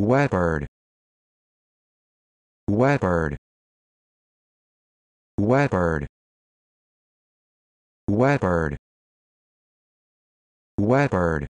Wetbird. Wetbird. Wetbird. Wetbird. Wetbird.